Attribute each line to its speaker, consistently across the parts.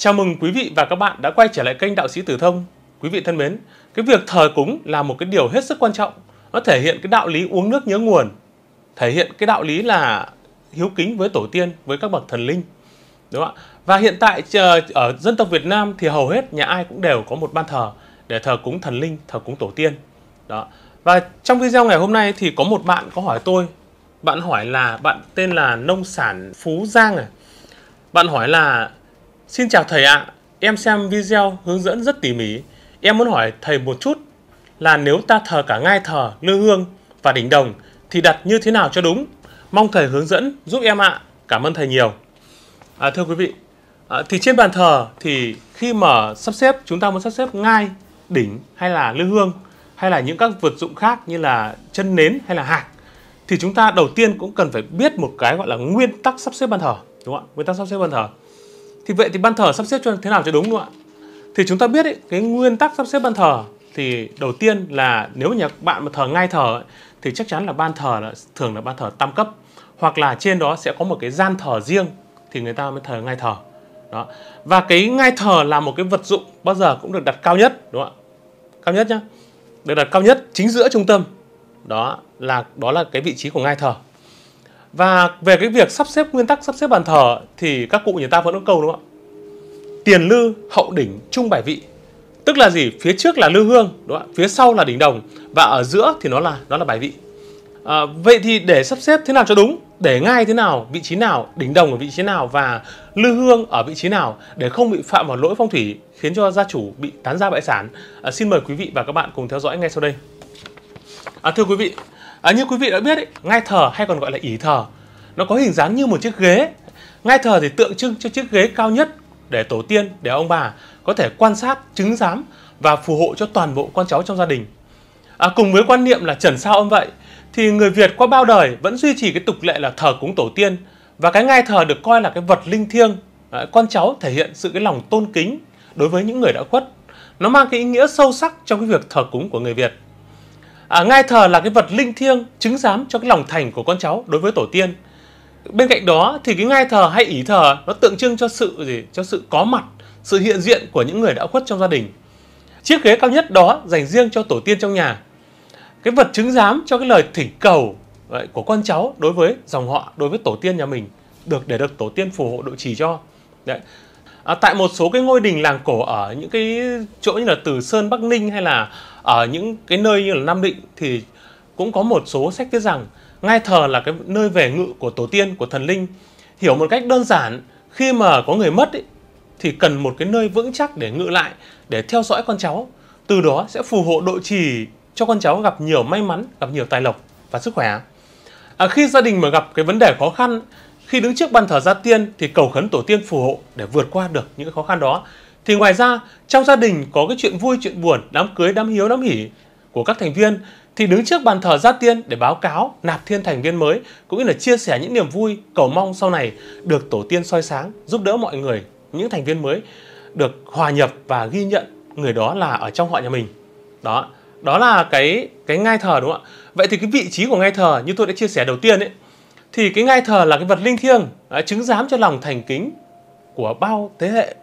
Speaker 1: Chào mừng quý vị và các bạn đã quay trở lại kênh Đạo sĩ Tử Thông. Quý vị thân mến, cái việc thờ cúng là một cái điều hết sức quan trọng. Nó thể hiện cái đạo lý uống nước nhớ nguồn, thể hiện cái đạo lý là hiếu kính với tổ tiên, với các bậc thần linh. Đúng không ạ? Và hiện tại ờ, ở dân tộc Việt Nam thì hầu hết nhà ai cũng đều có một ban thờ để thờ cúng thần linh, thờ cúng tổ tiên. Đó. Và trong video ngày hôm nay thì có một bạn có hỏi tôi, bạn hỏi là bạn tên là nông sản Phú Giang này. Bạn hỏi là Xin chào thầy ạ, em xem video hướng dẫn rất tỉ mỉ. Em muốn hỏi thầy một chút là nếu ta thờ cả ngai thờ, lư hương và đỉnh đồng thì đặt như thế nào cho đúng? Mong thầy hướng dẫn giúp em ạ. Cảm ơn thầy nhiều. À, thưa quý vị, à, thì trên bàn thờ thì khi mà sắp xếp chúng ta muốn sắp xếp ngai, đỉnh hay là lư hương hay là những các vật dụng khác như là chân nến hay là hạt thì chúng ta đầu tiên cũng cần phải biết một cái gọi là nguyên tắc sắp xếp bàn thờ đúng không ạ nguyên tắc sắp xếp bàn thờ thì vậy thì ban thờ sắp xếp cho thế nào cho đúng luôn ạ thì chúng ta biết ấy, cái nguyên tắc sắp xếp ban thờ thì đầu tiên là nếu nhà bạn mà thờ ngay thờ ấy, thì chắc chắn là ban thờ là thường là ban thờ tam cấp hoặc là trên đó sẽ có một cái gian thờ riêng thì người ta mới thờ ngay thờ đó và cái ngay thờ là một cái vật dụng bao giờ cũng được đặt cao nhất đúng không ạ cao nhất nhá được đặt cao nhất chính giữa trung tâm đó là đó là cái vị trí của ngai thờ và về cái việc sắp xếp nguyên tắc sắp xếp bàn thờ thì các cụ người ta vẫn có câu đúng không ạ? Tiền lư, hậu đỉnh, trung bài vị. Tức là gì? Phía trước là lư hương, đúng không ạ? Phía sau là đỉnh đồng và ở giữa thì nó là nó là bài vị. À, vậy thì để sắp xếp thế nào cho đúng? Để ngay thế nào, vị trí nào, đỉnh đồng ở vị trí nào và lư hương ở vị trí nào để không bị phạm vào lỗi phong thủy khiến cho gia chủ bị tán gia bại sản. À, xin mời quý vị và các bạn cùng theo dõi ngay sau đây. À, thưa quý vị, à, như quý vị đã biết ấy, ngai thờ hay còn gọi là ỷ thờ nó có hình dáng như một chiếc ghế ngai thờ thì tượng trưng cho chiếc ghế cao nhất để tổ tiên để ông bà có thể quan sát chứng giám và phù hộ cho toàn bộ con cháu trong gia đình à, cùng với quan niệm là trần sao ông vậy thì người Việt qua bao đời vẫn duy trì cái tục lệ là thờ cúng tổ tiên và cái ngai thờ được coi là cái vật linh thiêng à, con cháu thể hiện sự cái lòng tôn kính đối với những người đã khuất nó mang cái ý nghĩa sâu sắc trong cái việc thờ cúng của người Việt à, ngai thờ là cái vật linh thiêng chứng giám cho cái lòng thành của con cháu đối với tổ tiên bên cạnh đó thì cái ngai thờ hay ỷ thờ nó tượng trưng cho sự gì cho sự có mặt sự hiện diện của những người đã khuất trong gia đình chiếc ghế cao nhất đó dành riêng cho tổ tiên trong nhà cái vật chứng giám cho cái lời thỉnh cầu của con cháu đối với dòng họ đối với tổ tiên nhà mình được để được tổ tiên phù hộ độ trì cho đấy à, tại một số cái ngôi đình làng cổ ở những cái chỗ như là từ sơn bắc ninh hay là ở những cái nơi như là Nam Định thì cũng có một số sách viết rằng ngai thờ là cái nơi về ngự của tổ tiên của thần linh hiểu một cách đơn giản khi mà có người mất ấy, thì cần một cái nơi vững chắc để ngự lại để theo dõi con cháu từ đó sẽ phù hộ độ trì cho con cháu gặp nhiều may mắn gặp nhiều tài lộc và sức khỏe à, khi gia đình mà gặp cái vấn đề khó khăn khi đứng trước bàn thờ gia tiên thì cầu khấn tổ tiên phù hộ để vượt qua được những khó khăn đó thì ngoài ra, trong gia đình có cái chuyện vui, chuyện buồn, đám cưới, đám hiếu, đám hỉ của các thành viên thì đứng trước bàn thờ gia tiên để báo cáo nạp thiên thành viên mới cũng như là chia sẻ những niềm vui cầu mong sau này được tổ tiên soi sáng giúp đỡ mọi người những thành viên mới được hòa nhập và ghi nhận người đó là ở trong họ nhà mình đó đó là cái cái ngai thờ đúng không ạ vậy thì cái vị trí của ngai thờ như tôi đã chia sẻ đầu tiên ấy thì cái ngai thờ là cái vật linh thiêng chứng giám cho lòng thành kính của bao thế hệ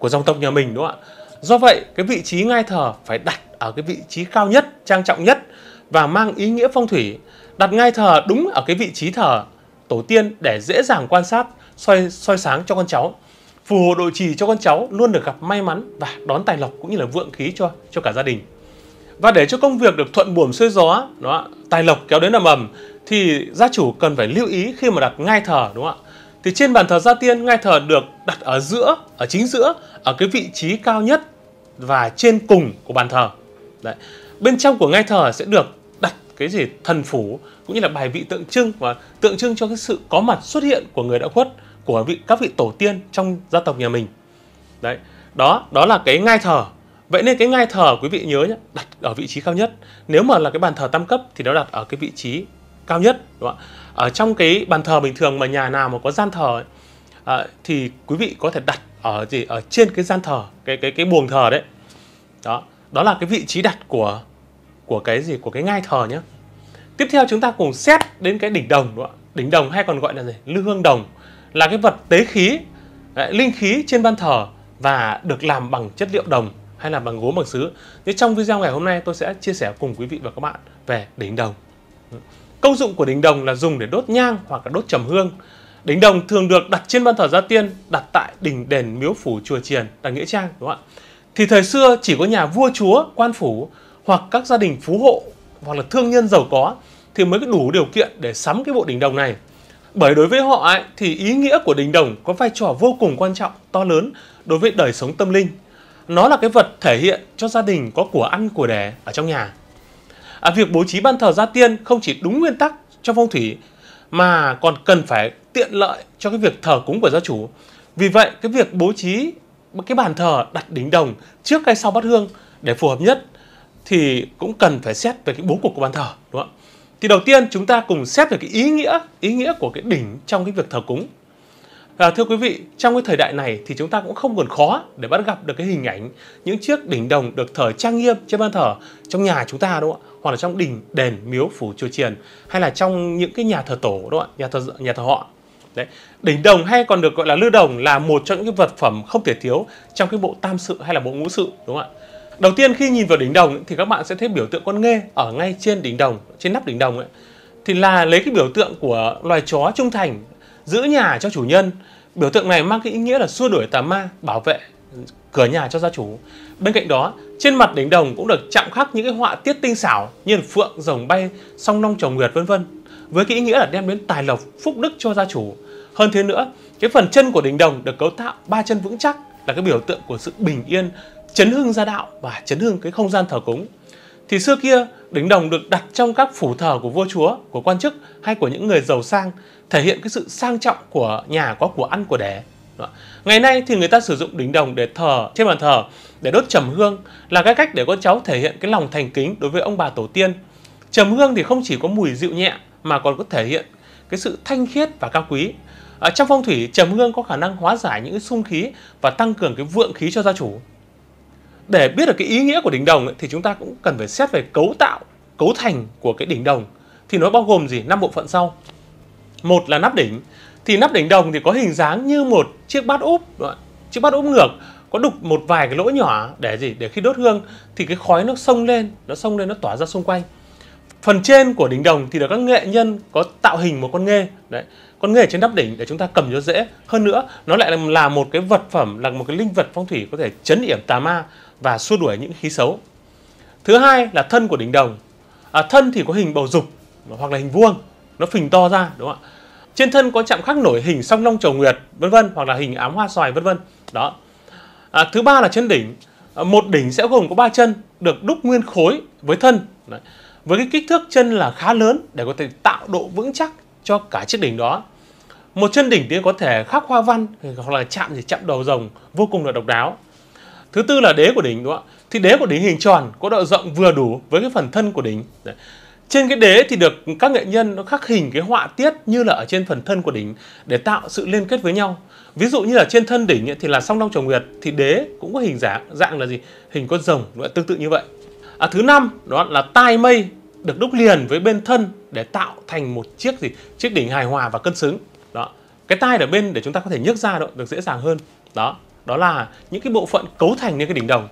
Speaker 1: của dòng tộc nhà mình đúng không ạ? Do vậy, cái vị trí ngai thờ phải đặt ở cái vị trí cao nhất, trang trọng nhất và mang ý nghĩa phong thủy. Đặt ngai thờ đúng ở cái vị trí thờ tổ tiên để dễ dàng quan sát, soi soi sáng cho con cháu. Phù hộ độ trì cho con cháu luôn được gặp may mắn và đón tài lộc cũng như là vượng khí cho cho cả gia đình. Và để cho công việc được thuận buồm xuôi gió, đó, tài lộc kéo đến ầm ầm thì gia chủ cần phải lưu ý khi mà đặt ngai thờ đúng không ạ? thì trên bàn thờ gia tiên ngai thờ được đặt ở giữa ở chính giữa ở cái vị trí cao nhất và trên cùng của bàn thờ Đấy. bên trong của ngai thờ sẽ được đặt cái gì thần phủ cũng như là bài vị tượng trưng và tượng trưng cho cái sự có mặt xuất hiện của người đã khuất của vị các vị tổ tiên trong gia tộc nhà mình đấy đó đó là cái ngai thờ vậy nên cái ngai thờ quý vị nhớ nhé đặt ở vị trí cao nhất nếu mà là cái bàn thờ tam cấp thì nó đặt ở cái vị trí cao nhất đúng không ạ ở trong cái bàn thờ bình thường mà nhà nào mà có gian thờ ấy, à, thì quý vị có thể đặt ở gì ở trên cái gian thờ cái cái cái buồng thờ đấy đó đó là cái vị trí đặt của của cái gì của cái ngai thờ nhé tiếp theo chúng ta cùng xét đến cái đỉnh đồng đúng không? đỉnh đồng hay còn gọi là gì lư hương đồng là cái vật tế khí đấy, linh khí trên ban thờ và được làm bằng chất liệu đồng hay là bằng gốm bằng sứ. Thế trong video ngày hôm nay tôi sẽ chia sẻ cùng quý vị và các bạn về đỉnh đồng. Công dụng của đỉnh đồng là dùng để đốt nhang hoặc là đốt trầm hương. Đỉnh đồng thường được đặt trên ban thờ gia tiên, đặt tại đỉnh đền miếu phủ chùa chiền, tại nghĩa trang đúng không ạ? Thì thời xưa chỉ có nhà vua chúa, quan phủ hoặc các gia đình phú hộ hoặc là thương nhân giàu có thì mới đủ điều kiện để sắm cái bộ đỉnh đồng này. Bởi đối với họ ấy, thì ý nghĩa của đỉnh đồng có vai trò vô cùng quan trọng, to lớn đối với đời sống tâm linh. Nó là cái vật thể hiện cho gia đình có của ăn của đẻ ở trong nhà à, việc bố trí ban thờ gia tiên không chỉ đúng nguyên tắc trong phong thủy mà còn cần phải tiện lợi cho cái việc thờ cúng của gia chủ. Vì vậy, cái việc bố trí cái bàn thờ đặt đỉnh đồng trước hay sau bát hương để phù hợp nhất thì cũng cần phải xét về cái bố cục của bàn thờ, đúng không Thì đầu tiên chúng ta cùng xét về cái ý nghĩa, ý nghĩa của cái đỉnh trong cái việc thờ cúng. À, thưa quý vị, trong cái thời đại này thì chúng ta cũng không còn khó để bắt gặp được cái hình ảnh những chiếc đỉnh đồng được thờ trang nghiêm trên ban thờ trong nhà chúng ta đúng không ạ? Hoặc là trong đình đền miếu phủ chùa chiền hay là trong những cái nhà thờ tổ đúng không ạ? Nhà thờ nhà thờ họ. Đấy, đỉnh đồng hay còn được gọi là lư đồng là một trong những cái vật phẩm không thể thiếu trong cái bộ tam sự hay là bộ ngũ sự đúng không ạ? Đầu tiên khi nhìn vào đỉnh đồng thì các bạn sẽ thấy biểu tượng con nghê ở ngay trên đỉnh đồng, trên nắp đỉnh đồng ấy thì là lấy cái biểu tượng của loài chó trung thành giữ nhà cho chủ nhân. Biểu tượng này mang cái ý nghĩa là xua đuổi tà ma, bảo vệ cửa nhà cho gia chủ. Bên cạnh đó, trên mặt đỉnh đồng cũng được chạm khắc những cái họa tiết tinh xảo như phượng, rồng bay, song nong trồng nguyệt vân vân. Với cái ý nghĩa là đem đến tài lộc, phúc đức cho gia chủ. Hơn thế nữa, cái phần chân của đỉnh đồng được cấu tạo ba chân vững chắc là cái biểu tượng của sự bình yên, chấn hưng gia đạo và chấn hưng cái không gian thờ cúng. Thì xưa kia, đỉnh đồng được đặt trong các phủ thờ của vua chúa, của quan chức hay của những người giàu sang thể hiện cái sự sang trọng của nhà có của ăn của đẻ ngày nay thì người ta sử dụng đính đồng để thờ trên bàn thờ để đốt trầm hương là cái cách để con cháu thể hiện cái lòng thành kính đối với ông bà tổ tiên trầm hương thì không chỉ có mùi dịu nhẹ mà còn có thể hiện cái sự thanh khiết và cao quý ở trong phong thủy trầm hương có khả năng hóa giải những xung khí và tăng cường cái vượng khí cho gia chủ để biết được cái ý nghĩa của đỉnh đồng thì chúng ta cũng cần phải xét về cấu tạo cấu thành của cái đỉnh đồng thì nó bao gồm gì năm bộ phận sau một là nắp đỉnh thì nắp đỉnh đồng thì có hình dáng như một chiếc bát úp, chiếc bát úp ngược có đục một vài cái lỗ nhỏ để gì? Để khi đốt hương thì cái khói nó xông lên, nó xông lên nó tỏa ra xung quanh. Phần trên của đỉnh đồng thì là các nghệ nhân có tạo hình một con nghê đấy, con nghê trên nắp đỉnh để chúng ta cầm cho dễ. Hơn nữa, nó lại là một cái vật phẩm là một cái linh vật phong thủy có thể chấn yểm tà ma và xua đuổi những khí xấu. Thứ hai là thân của đỉnh đồng. À, thân thì có hình bầu dục hoặc là hình vuông nó phình to ra đúng không ạ trên thân có chạm khắc nổi hình song long chầu nguyệt vân vân hoặc là hình ám hoa xoài vân vân đó à, thứ ba là chân đỉnh à, một đỉnh sẽ gồm có ba chân được đúc nguyên khối với thân Đấy. với cái kích thước chân là khá lớn để có thể tạo độ vững chắc cho cả chiếc đỉnh đó một chân đỉnh tiên có thể khắc hoa văn hoặc là chạm gì chạm đầu rồng vô cùng là độc đáo thứ tư là đế của đỉnh đúng không ạ thì đế của đỉnh hình tròn có độ rộng vừa đủ với cái phần thân của đỉnh Đấy. Trên cái đế thì được các nghệ nhân nó khắc hình cái họa tiết như là ở trên phần thân của đỉnh để tạo sự liên kết với nhau. Ví dụ như là trên thân đỉnh thì là song long trầu nguyệt thì đế cũng có hình dạng dạng là gì? Hình con rồng tương tự như vậy. À, thứ năm đó là tai mây được đúc liền với bên thân để tạo thành một chiếc gì chiếc đỉnh hài hòa và cân xứng đó cái tai ở bên để chúng ta có thể nhấc ra đó, được dễ dàng hơn đó đó là những cái bộ phận cấu thành nên cái đỉnh đồng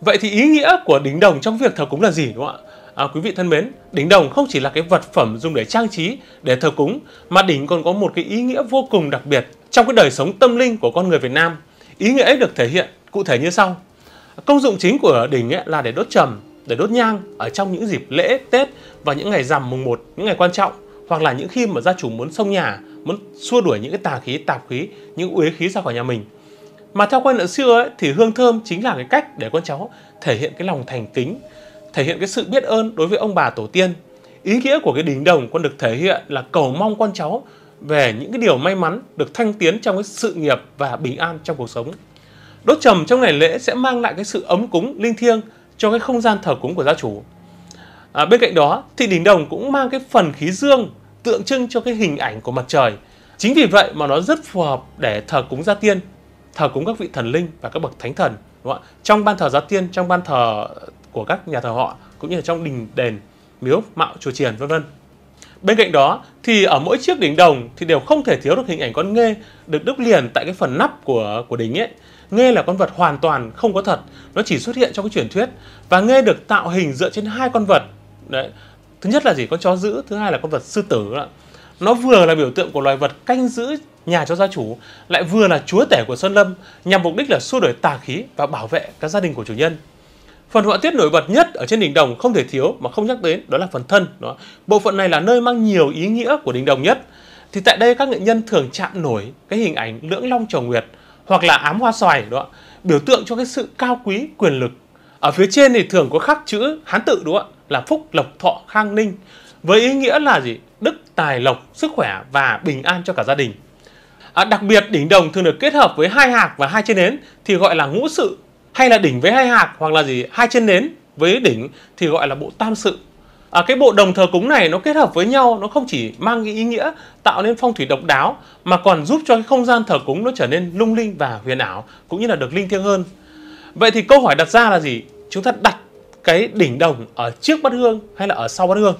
Speaker 1: vậy thì ý nghĩa của đỉnh đồng trong việc thờ cúng là gì đúng không ạ À, quý vị thân mến, đỉnh đồng không chỉ là cái vật phẩm dùng để trang trí, để thờ cúng, mà đỉnh còn có một cái ý nghĩa vô cùng đặc biệt trong cái đời sống tâm linh của con người Việt Nam. Ý nghĩa ấy được thể hiện cụ thể như sau. Công dụng chính của đỉnh ấy là để đốt trầm, để đốt nhang ở trong những dịp lễ, Tết và những ngày rằm mùng 1, những ngày quan trọng hoặc là những khi mà gia chủ muốn xông nhà, muốn xua đuổi những cái tà khí, tạp khí, những uế khí ra khỏi nhà mình. Mà theo quan niệm xưa ấy, thì hương thơm chính là cái cách để con cháu thể hiện cái lòng thành kính, thể hiện cái sự biết ơn đối với ông bà tổ tiên. Ý nghĩa của cái đình đồng con được thể hiện là cầu mong con cháu về những cái điều may mắn được thanh tiến trong cái sự nghiệp và bình an trong cuộc sống. Đốt trầm trong ngày lễ sẽ mang lại cái sự ấm cúng linh thiêng cho cái không gian thờ cúng của gia chủ. À, bên cạnh đó thì đình đồng cũng mang cái phần khí dương tượng trưng cho cái hình ảnh của mặt trời. Chính vì vậy mà nó rất phù hợp để thờ cúng gia tiên, thờ cúng các vị thần linh và các bậc thánh thần. Đúng không Trong ban thờ gia tiên, trong ban thờ của các nhà thờ họ cũng như là trong đình đền miếu mạo chùa chiền vân vân bên cạnh đó thì ở mỗi chiếc đỉnh đồng thì đều không thể thiếu được hình ảnh con nghê được đúc liền tại cái phần nắp của của đỉnh ấy nghê là con vật hoàn toàn không có thật nó chỉ xuất hiện trong cái truyền thuyết và nghê được tạo hình dựa trên hai con vật đấy thứ nhất là gì con chó giữ thứ hai là con vật sư tử đó. nó vừa là biểu tượng của loài vật canh giữ nhà cho gia chủ lại vừa là chúa tể của sơn lâm nhằm mục đích là xua đuổi tà khí và bảo vệ các gia đình của chủ nhân Phần họa tiết nổi bật nhất ở trên đỉnh đồng không thể thiếu mà không nhắc đến đó là phần thân. Đó. Bộ phận này là nơi mang nhiều ý nghĩa của đỉnh đồng nhất. Thì tại đây các nghệ nhân thường chạm nổi cái hình ảnh lưỡng long trầu nguyệt hoặc là ám hoa xoài đó, biểu tượng cho cái sự cao quý quyền lực. Ở phía trên thì thường có khắc chữ Hán tự đúng không ạ? Là phúc lộc thọ khang ninh với ý nghĩa là gì? Đức tài lộc, sức khỏe và bình an cho cả gia đình. À, đặc biệt đỉnh đồng thường được kết hợp với hai hạc và hai trên nến thì gọi là ngũ sự hay là đỉnh với hai hạt hoặc là gì hai chân nến với đỉnh thì gọi là bộ tam sự à, cái bộ đồng thờ cúng này nó kết hợp với nhau nó không chỉ mang ý nghĩa tạo nên phong thủy độc đáo mà còn giúp cho cái không gian thờ cúng nó trở nên lung linh và huyền ảo cũng như là được linh thiêng hơn vậy thì câu hỏi đặt ra là gì chúng ta đặt cái đỉnh đồng ở trước bát hương hay là ở sau bát hương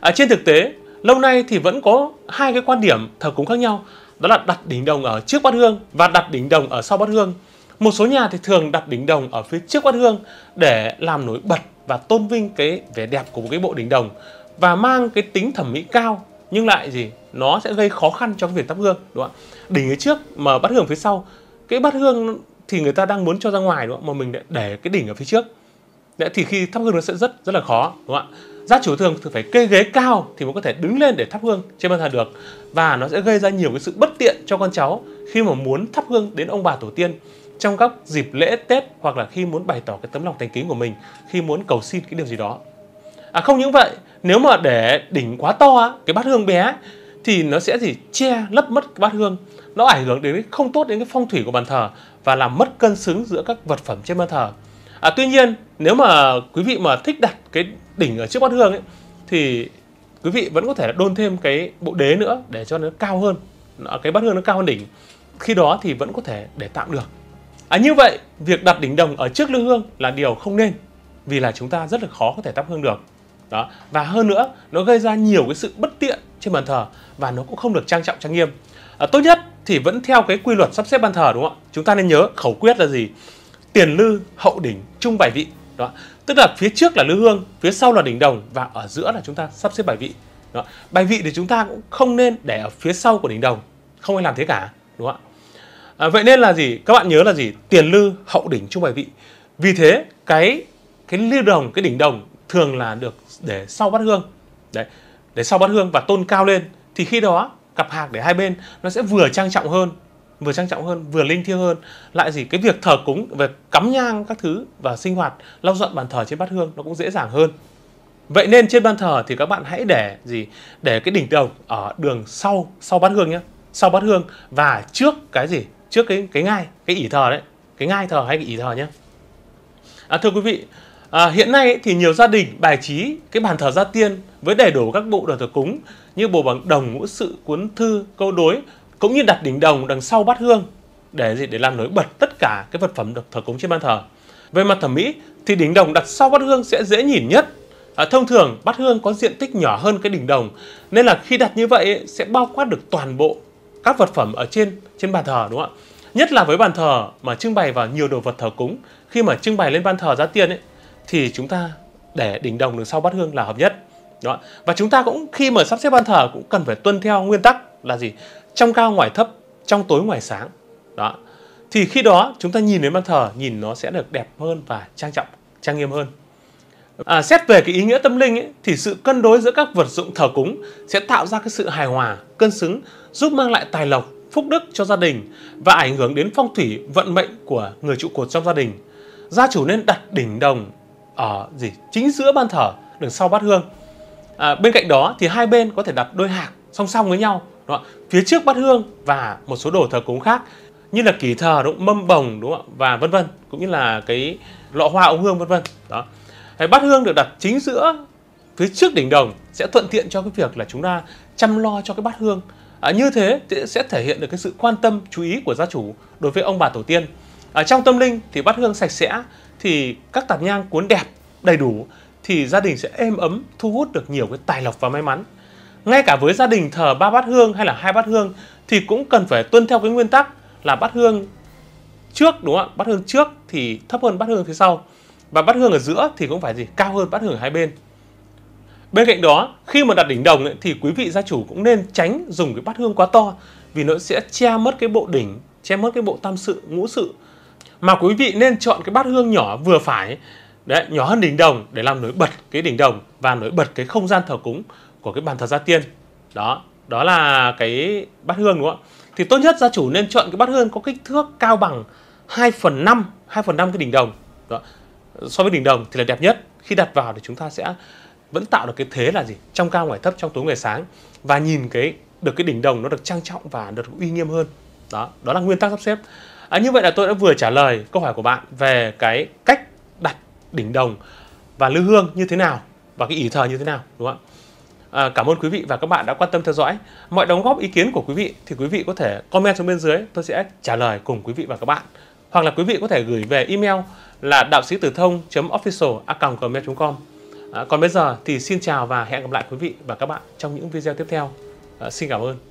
Speaker 1: à, trên thực tế lâu nay thì vẫn có hai cái quan điểm thờ cúng khác nhau đó là đặt đỉnh đồng ở trước bát hương và đặt đỉnh đồng ở sau bát hương một số nhà thì thường đặt đỉnh đồng ở phía trước quan hương để làm nổi bật và tôn vinh cái vẻ đẹp của một cái bộ đỉnh đồng và mang cái tính thẩm mỹ cao nhưng lại gì nó sẽ gây khó khăn cho cái việc thắp hương đúng không ạ đỉnh ở trước mà bắt hương phía sau cái bắt hương thì người ta đang muốn cho ra ngoài đúng không mà mình để cái đỉnh ở phía trước thì khi thắp hương nó sẽ rất rất là khó đúng không ạ gia chủ thường phải kê ghế cao thì mới có thể đứng lên để thắp hương trên bàn thờ được và nó sẽ gây ra nhiều cái sự bất tiện cho con cháu khi mà muốn thắp hương đến ông bà tổ tiên trong các dịp lễ Tết hoặc là khi muốn bày tỏ cái tấm lòng thành kính của mình, khi muốn cầu xin cái điều gì đó. À không những vậy, nếu mà để đỉnh quá to cái bát hương bé thì nó sẽ gì che lấp mất cái bát hương, nó ảnh hưởng đến không tốt đến cái phong thủy của bàn thờ và làm mất cân xứng giữa các vật phẩm trên bàn thờ. À, tuy nhiên nếu mà quý vị mà thích đặt cái đỉnh ở trước bát hương ấy thì quý vị vẫn có thể đôn thêm cái bộ đế nữa để cho nó cao hơn, cái bát hương nó cao hơn đỉnh. Khi đó thì vẫn có thể để tạm được. À, như vậy, việc đặt đỉnh đồng ở trước lư hương là điều không nên vì là chúng ta rất là khó có thể thắp hương được. Đó. Và hơn nữa, nó gây ra nhiều cái sự bất tiện trên bàn thờ và nó cũng không được trang trọng trang nghiêm. À, tốt nhất thì vẫn theo cái quy luật sắp xếp bàn thờ đúng không ạ? Chúng ta nên nhớ khẩu quyết là gì? Tiền lư, hậu đỉnh, trung bài vị. Đó. Tức là phía trước là lư hương, phía sau là đỉnh đồng và ở giữa là chúng ta sắp xếp bài vị. Đó. Bài vị thì chúng ta cũng không nên để ở phía sau của đỉnh đồng. Không ai làm thế cả, đúng không ạ? à, vậy nên là gì các bạn nhớ là gì tiền lư hậu đỉnh trung bài vị vì thế cái cái lư đồng cái đỉnh đồng thường là được để sau bát hương đấy để sau bát hương và tôn cao lên thì khi đó cặp hạc để hai bên nó sẽ vừa trang trọng hơn vừa trang trọng hơn vừa linh thiêng hơn lại gì cái việc thờ cúng về cắm nhang các thứ và sinh hoạt lau dọn bàn thờ trên bát hương nó cũng dễ dàng hơn vậy nên trên bàn thờ thì các bạn hãy để gì để cái đỉnh đồng ở đường sau sau bát hương nhé sau bát hương và trước cái gì trước cái cái ngai cái ỷ thờ đấy cái ngai thờ hay cái ỷ thờ nhé à, thưa quý vị à, hiện nay thì nhiều gia đình bài trí cái bàn thờ gia tiên với đầy đủ các bộ đồ thờ cúng như bồ bằng đồng ngũ sự cuốn thư câu đối cũng như đặt đỉnh đồng đằng sau bát hương để gì để làm nổi bật tất cả cái vật phẩm được thờ cúng trên bàn thờ về mặt thẩm mỹ thì đỉnh đồng đặt sau bát hương sẽ dễ nhìn nhất À, thông thường bát hương có diện tích nhỏ hơn cái đỉnh đồng nên là khi đặt như vậy sẽ bao quát được toàn bộ các vật phẩm ở trên trên bàn thờ đúng không ạ nhất là với bàn thờ mà trưng bày vào nhiều đồ vật thờ cúng khi mà trưng bày lên bàn thờ giá tiền ấy thì chúng ta để đỉnh đồng đằng sau bát hương là hợp nhất đó. Và chúng ta cũng khi mà sắp xếp bàn thờ cũng cần phải tuân theo nguyên tắc là gì? Trong cao ngoài thấp, trong tối ngoài sáng. Đó. Thì khi đó chúng ta nhìn đến bàn thờ, nhìn nó sẽ được đẹp hơn và trang trọng, trang nghiêm hơn. À, xét về cái ý nghĩa tâm linh ấy, thì sự cân đối giữa các vật dụng thờ cúng sẽ tạo ra cái sự hài hòa, cân xứng, giúp mang lại tài lộc, phúc đức cho gia đình và ảnh hưởng đến phong thủy vận mệnh của người trụ cột trong gia đình. Gia chủ nên đặt đỉnh đồng ở gì chính giữa ban thờ, đằng sau bát hương. À, bên cạnh đó thì hai bên có thể đặt đôi hạc song song với nhau, đúng không? phía trước bát hương và một số đồ thờ cúng khác như là kỷ thờ, đúng không? mâm bồng, đúng không? và vân vân, cũng như là cái lọ hoa ống hương vân vân. Đó. Đấy, bát hương được đặt chính giữa phía trước đỉnh đồng sẽ thuận tiện cho cái việc là chúng ta chăm lo cho cái bát hương. À, như thế sẽ thể hiện được cái sự quan tâm, chú ý của gia chủ đối với ông bà tổ tiên. À, trong tâm linh thì bát hương sạch sẽ thì các tạp nhang cuốn đẹp, đầy đủ thì gia đình sẽ êm ấm, thu hút được nhiều cái tài lộc và may mắn. Ngay cả với gia đình thờ ba bát hương hay là hai bát hương thì cũng cần phải tuân theo cái nguyên tắc là bát hương trước đúng không ạ? Bát hương trước thì thấp hơn bát hương phía sau và bát hương ở giữa thì cũng phải gì cao hơn bát hương ở hai bên bên cạnh đó khi mà đặt đỉnh đồng ấy, thì quý vị gia chủ cũng nên tránh dùng cái bát hương quá to vì nó sẽ che mất cái bộ đỉnh che mất cái bộ tam sự ngũ sự mà quý vị nên chọn cái bát hương nhỏ vừa phải đấy nhỏ hơn đỉnh đồng để làm nổi bật cái đỉnh đồng và nổi bật cái không gian thờ cúng của cái bàn thờ gia tiên đó đó là cái bát hương đúng không thì tốt nhất gia chủ nên chọn cái bát hương có kích thước cao bằng 2 phần 5 2 phần 5 cái đỉnh đồng đó so với đỉnh đồng thì là đẹp nhất khi đặt vào thì chúng ta sẽ vẫn tạo được cái thế là gì trong cao ngoài thấp trong tối ngoài sáng và nhìn cái được cái đỉnh đồng nó được trang trọng và được uy nghiêm hơn đó đó là nguyên tắc sắp xếp à, như vậy là tôi đã vừa trả lời câu hỏi của bạn về cái cách đặt đỉnh đồng và lưu hương như thế nào và cái ý thờ như thế nào đúng không ạ à, cảm ơn quý vị và các bạn đã quan tâm theo dõi mọi đóng góp ý kiến của quý vị thì quý vị có thể comment xuống bên dưới tôi sẽ trả lời cùng quý vị và các bạn hoặc là quý vị có thể gửi về email là đạo sĩ tử thông official com à, còn bây giờ thì xin chào và hẹn gặp lại quý vị và các bạn trong những video tiếp theo à, xin cảm ơn